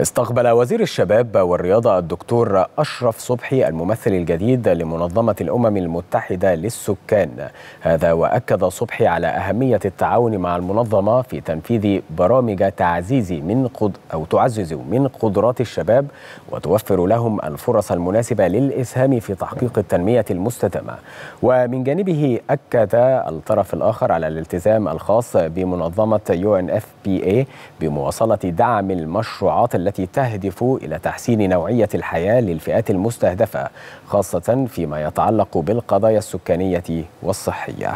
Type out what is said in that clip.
استقبل وزير الشباب والرياضة الدكتور أشرف صبحي الممثل الجديد لمنظمة الأمم المتحدة للسكان هذا وأكد صبحي على أهمية التعاون مع المنظمة في تنفيذ برامج تعزيز من قد أو تعزز من قدرات الشباب وتوفر لهم الفرص المناسبة للإسهام في تحقيق التنمية المستدامة ومن جانبه أكد الطرف الآخر على الالتزام الخاص بمنظمة يو ان اف بي اي بمواصلة دعم المشروعات التي تهدف إلى تحسين نوعية الحياة للفئات المستهدفة خاصة فيما يتعلق بالقضايا السكانية والصحية